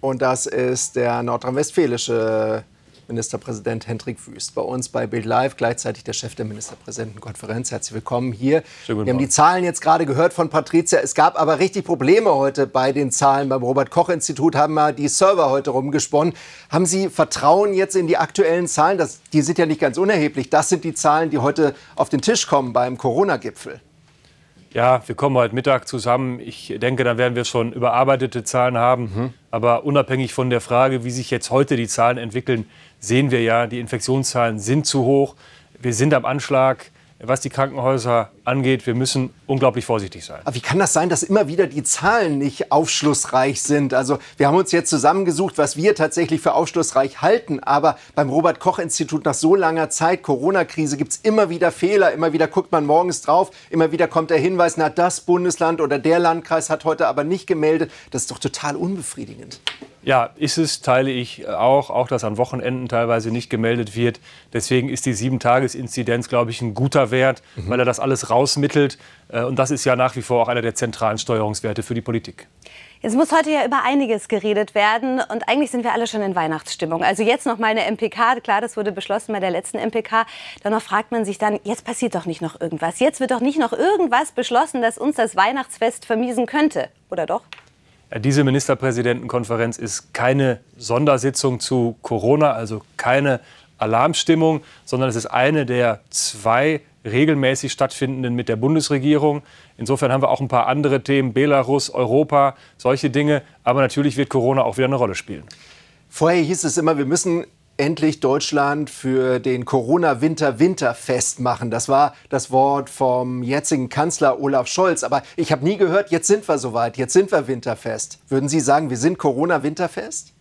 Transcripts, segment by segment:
Und das ist der nordrhein-westfälische Ministerpräsident Hendrik Wüst. Bei uns bei Bild Live, gleichzeitig der Chef der Ministerpräsidentenkonferenz. Herzlich willkommen hier. Wir haben die Zahlen jetzt gerade gehört von Patricia. Es gab aber richtig Probleme heute bei den Zahlen. Beim Robert-Koch-Institut haben wir die Server heute rumgesponnen. Haben Sie Vertrauen jetzt in die aktuellen Zahlen? Das, die sind ja nicht ganz unerheblich. Das sind die Zahlen, die heute auf den Tisch kommen beim Corona-Gipfel. Ja, wir kommen heute Mittag zusammen. Ich denke, dann werden wir schon überarbeitete Zahlen haben. Mhm. Aber unabhängig von der Frage, wie sich jetzt heute die Zahlen entwickeln, sehen wir ja, die Infektionszahlen sind zu hoch. Wir sind am Anschlag, was die Krankenhäuser angeht. Wir müssen unglaublich vorsichtig sein. Aber wie kann das sein, dass immer wieder die Zahlen nicht aufschlussreich sind? Also wir haben uns jetzt zusammengesucht, was wir tatsächlich für aufschlussreich halten. Aber beim Robert Koch Institut nach so langer Zeit, Corona-Krise, gibt es immer wieder Fehler. Immer wieder guckt man morgens drauf. Immer wieder kommt der Hinweis, na das Bundesland oder der Landkreis hat heute aber nicht gemeldet. Das ist doch total unbefriedigend. Ja, ist es, teile ich auch, auch dass an Wochenenden teilweise nicht gemeldet wird. Deswegen ist die Sieben-Tages-Inzidenz, glaube ich, ein guter Wert, mhm. weil er das alles raus ausmittelt. Äh, und das ist ja nach wie vor auch einer der zentralen Steuerungswerte für die Politik. Jetzt muss heute ja über einiges geredet werden und eigentlich sind wir alle schon in Weihnachtsstimmung. Also jetzt noch mal eine MPK, klar, das wurde beschlossen bei der letzten MPK. Dennoch fragt man sich dann, jetzt passiert doch nicht noch irgendwas. Jetzt wird doch nicht noch irgendwas beschlossen, das uns das Weihnachtsfest vermiesen könnte, oder doch? Äh, diese Ministerpräsidentenkonferenz ist keine Sondersitzung zu Corona, also keine Alarmstimmung, sondern es ist eine der zwei regelmäßig stattfindenden mit der Bundesregierung. Insofern haben wir auch ein paar andere Themen, Belarus, Europa, solche Dinge. Aber natürlich wird Corona auch wieder eine Rolle spielen. Vorher hieß es immer, wir müssen endlich Deutschland für den Corona-Winter winterfest machen. Das war das Wort vom jetzigen Kanzler Olaf Scholz. Aber ich habe nie gehört, jetzt sind wir soweit, jetzt sind wir winterfest. Würden Sie sagen, wir sind Corona-winterfest?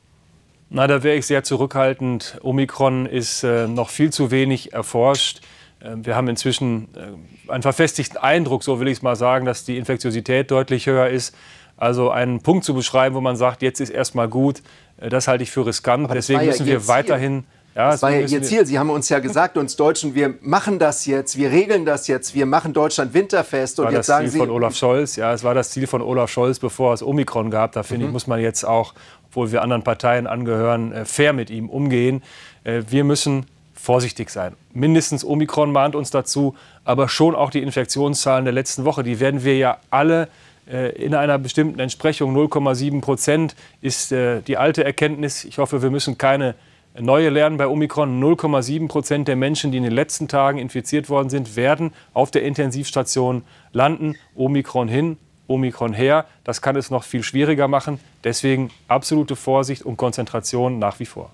Na, da wäre ich sehr zurückhaltend. Omikron ist äh, noch viel zu wenig erforscht. Ähm, wir haben inzwischen äh, einen verfestigten Eindruck, so will ich es mal sagen, dass die Infektiosität deutlich höher ist. Also einen Punkt zu beschreiben, wo man sagt, jetzt ist erstmal gut, äh, das halte ich für riskant. Deswegen müssen wir weiterhin. Ja, das war ja Ihr Ziel. Sie haben uns ja gesagt, uns Deutschen, wir machen das jetzt, wir regeln das jetzt, wir machen Deutschland winterfest. Und war jetzt das sagen Ziel Sie von Olaf Scholz, ja, es war das Ziel von Olaf Scholz, bevor es Omikron gab. Da finde mhm. ich, muss man jetzt auch, obwohl wir anderen Parteien angehören, äh, fair mit ihm umgehen. Wir müssen vorsichtig sein. Mindestens Omikron mahnt uns dazu, aber schon auch die Infektionszahlen der letzten Woche. Die werden wir ja alle äh, in einer bestimmten Entsprechung. 0,7 Prozent ist äh, die alte Erkenntnis. Ich hoffe, wir müssen keine neue lernen. Bei Omikron 0,7 Prozent der Menschen, die in den letzten Tagen infiziert worden sind, werden auf der Intensivstation landen. Omikron hin, Omikron her. Das kann es noch viel schwieriger machen. Deswegen absolute Vorsicht und Konzentration nach wie vor.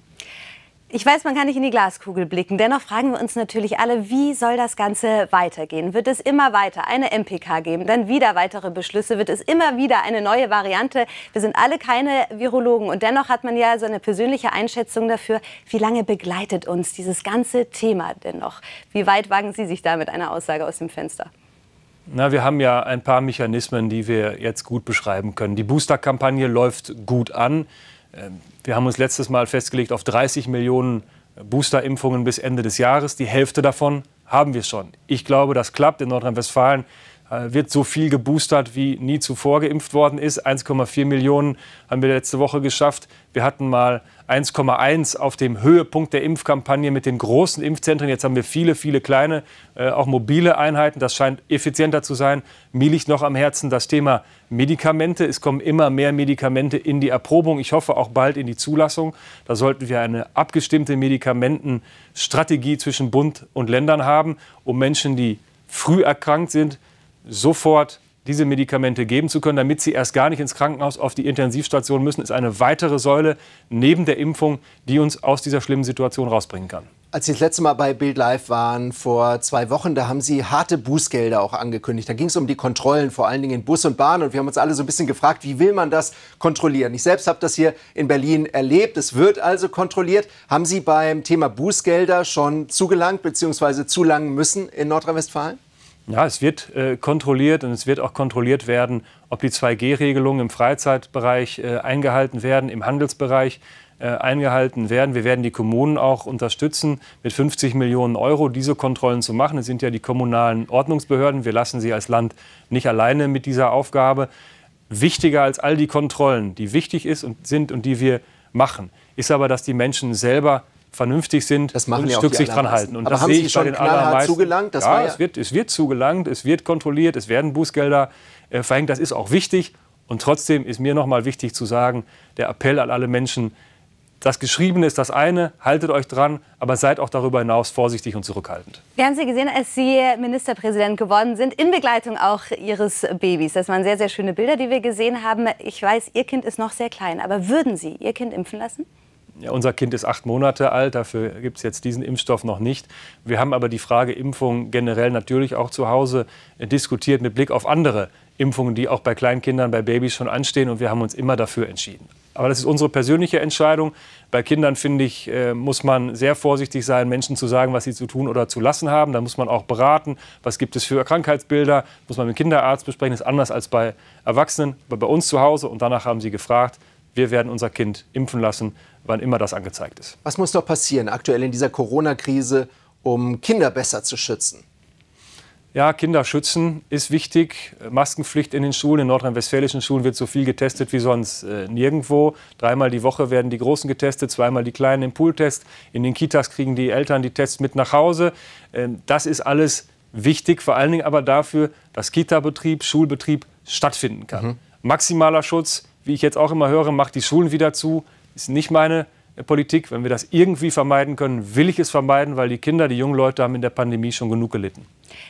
Ich weiß, man kann nicht in die Glaskugel blicken. Dennoch fragen wir uns natürlich alle, wie soll das Ganze weitergehen? Wird es immer weiter eine MPK geben, dann wieder weitere Beschlüsse? Wird es immer wieder eine neue Variante? Wir sind alle keine Virologen und dennoch hat man ja so eine persönliche Einschätzung dafür, wie lange begleitet uns dieses ganze Thema denn noch? Wie weit wagen Sie sich da mit einer Aussage aus dem Fenster? Na, wir haben ja ein paar Mechanismen, die wir jetzt gut beschreiben können. Die Booster-Kampagne läuft gut an. Ähm, wir haben uns letztes Mal festgelegt auf 30 Millionen äh, Boosterimpfungen bis Ende des Jahres. Die Hälfte davon haben wir schon. Ich glaube, das klappt in Nordrhein-Westfalen. Äh, wird so viel geboostert, wie nie zuvor geimpft worden ist. 1,4 Millionen haben wir letzte Woche geschafft. Wir hatten mal 1,1 auf dem Höhepunkt der Impfkampagne mit den großen Impfzentren. Jetzt haben wir viele, viele kleine, äh, auch mobile Einheiten. Das scheint effizienter zu sein. Mir liegt noch am Herzen das Thema Medikamente. Es kommen immer mehr Medikamente in die Erprobung. Ich hoffe auch bald in die Zulassung. Da sollten wir eine abgestimmte Medikamentenstrategie zwischen Bund und Ländern haben, um Menschen, die früh erkrankt sind, sofort diese Medikamente geben zu können, damit sie erst gar nicht ins Krankenhaus auf die Intensivstation müssen, ist eine weitere Säule neben der Impfung, die uns aus dieser schlimmen Situation rausbringen kann. Als Sie das letzte Mal bei Bild Live waren, vor zwei Wochen, da haben Sie harte Bußgelder auch angekündigt. Da ging es um die Kontrollen, vor allen Dingen in Bus und Bahn. Und wir haben uns alle so ein bisschen gefragt, wie will man das kontrollieren? Ich selbst habe das hier in Berlin erlebt. Es wird also kontrolliert. Haben Sie beim Thema Bußgelder schon zugelangt bzw. zulangen müssen in Nordrhein-Westfalen? Ja, es wird äh, kontrolliert und es wird auch kontrolliert werden, ob die 2G-Regelungen im Freizeitbereich äh, eingehalten werden, im Handelsbereich äh, eingehalten werden. Wir werden die Kommunen auch unterstützen, mit 50 Millionen Euro diese Kontrollen zu machen. Es sind ja die kommunalen Ordnungsbehörden. Wir lassen sie als Land nicht alleine mit dieser Aufgabe. Wichtiger als all die Kontrollen, die wichtig ist und sind und die wir machen, ist aber, dass die Menschen selber vernünftig sind, das machen und ja Stück sich dran halten. Und Aber das haben sehe Sie ich schon bei den allermeisten. Zugelangt? Das ja, ja es, wird, es wird zugelangt, es wird kontrolliert, es werden Bußgelder äh, verhängt. Das ist auch wichtig. Und trotzdem ist mir nochmal wichtig zu sagen, der Appell an alle Menschen, das Geschriebene ist das eine, haltet euch dran, aber seid auch darüber hinaus vorsichtig und zurückhaltend. Wir haben Sie gesehen, als Sie Ministerpräsident geworden sind, in Begleitung auch Ihres Babys. Das waren sehr, sehr schöne Bilder, die wir gesehen haben. Ich weiß, Ihr Kind ist noch sehr klein, aber würden Sie Ihr Kind impfen lassen? ja, unser Kind ist acht Monate alt, dafür gibt es jetzt diesen Impfstoff noch nicht. Wir haben aber die Frage Impfung generell natürlich auch zu Hause äh, diskutiert mit Blick auf andere Impfungen, die auch bei Kleinkindern, bei Babys schon anstehen. Und wir haben uns immer dafür entschieden. Aber das ist unsere persönliche Entscheidung. Bei Kindern, finde ich, äh, muss man sehr vorsichtig sein, Menschen zu sagen, was sie zu tun oder zu lassen haben. Da muss man auch beraten, was gibt es für Krankheitsbilder, muss man mit dem Kinderarzt besprechen, das ist anders als bei Erwachsenen, bei uns zu Hause. Und danach haben sie gefragt, wir werden unser Kind impfen lassen, wann immer das angezeigt ist. Was muss doch passieren aktuell in dieser Corona-Krise, um Kinder besser zu schützen? Ja, Kinder schützen ist wichtig. Maskenpflicht in den Schulen, in nordrhein-westfälischen Schulen wird so viel getestet wie sonst äh, nirgendwo. Dreimal die Woche werden die Großen getestet, zweimal die Kleinen im Pooltest. In den Kitas kriegen die Eltern die Tests mit nach Hause. Äh, das ist alles wichtig, vor allen Dingen aber dafür, dass Kita-Betrieb, Schulbetrieb stattfinden kann. Mhm. Maximaler Schutz wie ich jetzt auch immer höre, macht die Schulen wieder zu, ist nicht meine Politik. Wenn wir das irgendwie vermeiden können, will ich es vermeiden, weil die Kinder, die jungen Leute haben in der Pandemie schon genug gelitten.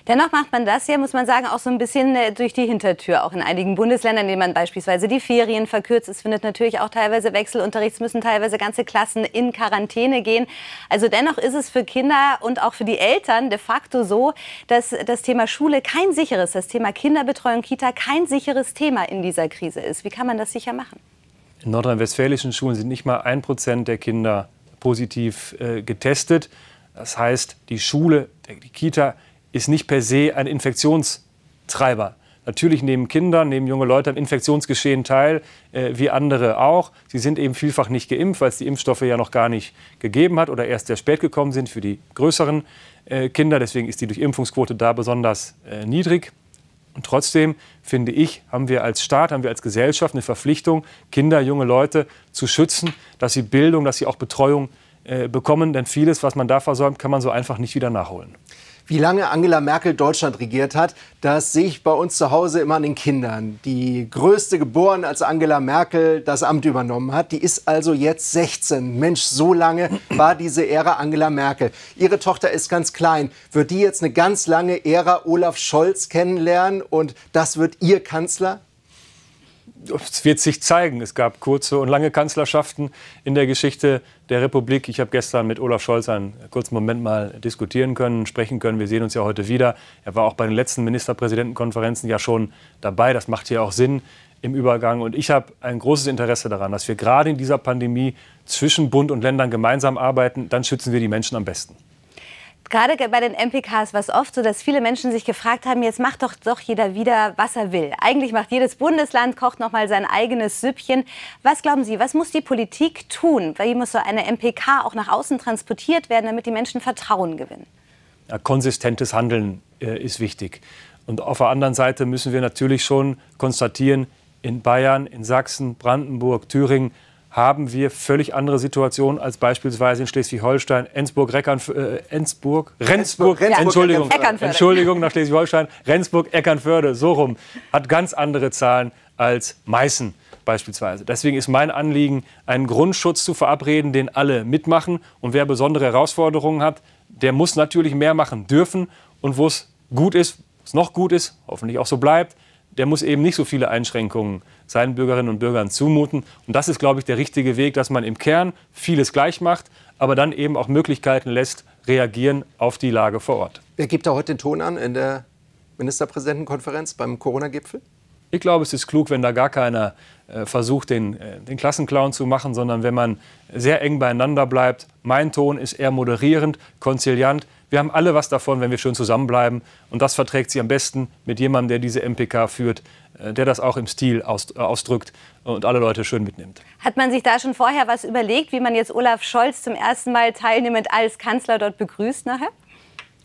Dennoch macht man das ja, muss man sagen, auch so ein bisschen äh, durch die Hintertür. Auch in einigen Bundesländern, in denen man beispielsweise die Ferien verkürzt. Es findet natürlich auch teilweise Wechselunterricht. Es müssen teilweise ganze Klassen in Quarantäne gehen. Also dennoch ist es für Kinder und auch für die Eltern de facto so, dass das Thema Schule kein sicheres, das Thema Kinderbetreuung, Kita kein sicheres Thema in dieser Krise ist. Wie kann man das sicher machen? In nordrhein-westfälischen Schulen sind nicht mal ein Prozent der Kinder positiv äh, getestet. Das heißt, die Schule, die Kita ist nicht per se ein Infektionstreiber. Natürlich nehmen Kinder, nehmen junge Leute am Infektionsgeschehen teil, äh, wie andere auch. Sie sind eben vielfach nicht geimpft, weil es die Impfstoffe ja noch gar nicht gegeben hat oder erst sehr spät gekommen sind für die größeren äh, Kinder. Deswegen ist die Durchimpfungsquote da besonders äh, niedrig. Und trotzdem, finde ich, haben wir als Staat, haben wir als Gesellschaft eine Verpflichtung, Kinder, junge Leute zu schützen, dass sie Bildung, dass sie auch Betreuung äh, bekommen. Denn vieles, was man da versäumt, kann man so einfach nicht wieder nachholen wie lange Angela Merkel Deutschland regiert hat, das sehe ich bei uns zu Hause immer an den Kindern. Die größte geboren, als Angela Merkel das Amt übernommen hat, die ist also jetzt 16. Mensch, so lange war diese Ära Angela Merkel. Ihre Tochter ist ganz klein. Wird die jetzt eine ganz lange Ära Olaf Scholz kennenlernen und das wird ihr Kanzler? es wird sich zeigen. Es gab kurze und lange Kanzlerschaften in der Geschichte der Republik. Ich habe gestern mit Olaf Scholz einen kurzen Moment mal diskutieren können, sprechen können. Wir sehen uns ja heute wieder. Er war auch bei den letzten Ministerpräsidentenkonferenzen ja schon dabei. Das macht hier auch Sinn im Übergang. Und ich habe ein großes Interesse daran, dass wir gerade in dieser Pandemie zwischen Bund und Ländern gemeinsam arbeiten. Dann schützen wir die Menschen am besten gerade bei den MPKs war es oft so, dass viele Menschen sich gefragt haben, jetzt macht doch doch jeder wieder, was er will. Eigentlich macht jedes Bundesland, kocht noch mal sein eigenes Süppchen. Was glauben Sie, was muss die Politik tun? Wie muss so eine MPK auch nach außen transportiert werden, damit die Menschen Vertrauen gewinnen? Ja, konsistentes Handeln äh, ist wichtig. Und auf der anderen Seite müssen wir natürlich schon konstatieren, in Bayern, in Sachsen, Brandenburg, Thüringen haben wir völlig andere Situationen als beispielsweise in Schleswig-Holstein, Enzburg, äh, Enzburg, Rendsburg, Rendsburg, Entschuldigung, Eckernförde. Entschuldigung nach Schleswig-Holstein, Rendsburg, Eckernförde, so rum, hat ganz andere Zahlen als Meißen beispielsweise. Deswegen ist mein Anliegen, einen Grundschutz zu verabreden, den alle mitmachen. Und wer besondere Herausforderungen hat, der muss natürlich mehr machen dürfen. Und wo es gut ist, es noch gut ist, hoffentlich auch so bleibt, der muss eben nicht so viele Einschränkungen äh, seinen Bürgerinnen und Bürgern zumuten. Und das ist, glaube ich, der richtige Weg, dass man im Kern vieles gleich macht, aber dann eben auch Möglichkeiten lässt, reagieren auf die Lage vor Ort. Wer gibt da heute den Ton an in der Ministerpräsidentenkonferenz beim Corona-Gipfel? Ich glaube, es ist klug, wenn da gar keiner äh, versucht, den, äh, den Klassenclown zu machen, sondern wenn man sehr eng beieinander bleibt. Mein Ton ist eher moderierend, konziliant. Wir haben alle was davon, wenn wir schön zusammenbleiben. Und das verträgt sie am besten mit jemandem, der diese MPK führt, äh, der das auch im Stil äh, ausdrückt und alle Leute schön mitnimmt. Hat man sich da schon vorher was überlegt, wie man jetzt Olaf Scholz zum ersten Mal teilnehmend als Kanzler dort begrüßt nachher?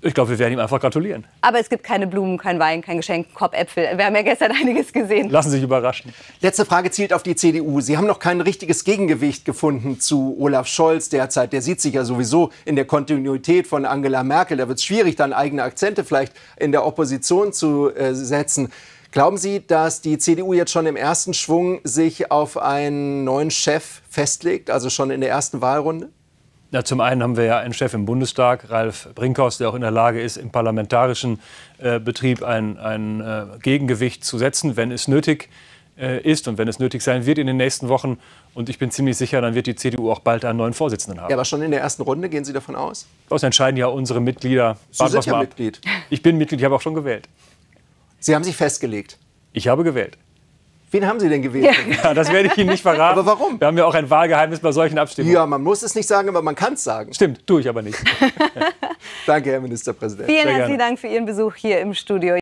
Ich glaube, wir werden ihm einfach gratulieren. Aber es gibt keine Blumen, kein Wein, kein Geschenk, Kopf, Äpfel. Wir haben ja gestern einiges gesehen. Lassen Sie sich überraschen. Letzte Frage zielt auf die CDU. Sie haben noch kein richtiges Gegengewicht gefunden zu Olaf Scholz derzeit. Der sieht sich ja sowieso in der Kontinuität von Angela Merkel. Da wird es schwierig, dann eigene Akzente vielleicht in der Opposition zu äh, setzen. Glauben Sie, dass die CDU jetzt schon im ersten Schwung sich auf einen neuen Chef festlegt, also schon in der ersten Wahlrunde? Ja, zum einen haben wir ja einen Chef im Bundestag, Ralf Brinkhaus, der auch in der Lage ist, im parlamentarischen äh, Betrieb ein, ein äh, Gegengewicht zu setzen, wenn es nötig äh, ist und wenn es nötig sein wird in den nächsten Wochen. Und ich bin ziemlich sicher, dann wird die CDU auch bald einen neuen Vorsitzenden haben. Ja, aber schon in der ersten Runde gehen Sie davon aus? Das entscheiden ja unsere Mitglieder. Sie sind ja Mitglied. Ich bin Mitglied, ich habe auch schon gewählt. Sie haben sich festgelegt. Ich habe gewählt. Wen haben Sie denn gewählt? Ja. das werde ich Ihnen nicht verraten. Aber warum? Wir haben ja auch ein Wahlgeheimnis bei solchen Abstimmungen. Ja, man muss es nicht sagen, aber man kann es sagen. Stimmt, tue ich aber nicht. Danke, Herr Ministerpräsident. Vielen herzlichen Dank für Ihren Besuch hier im Studio.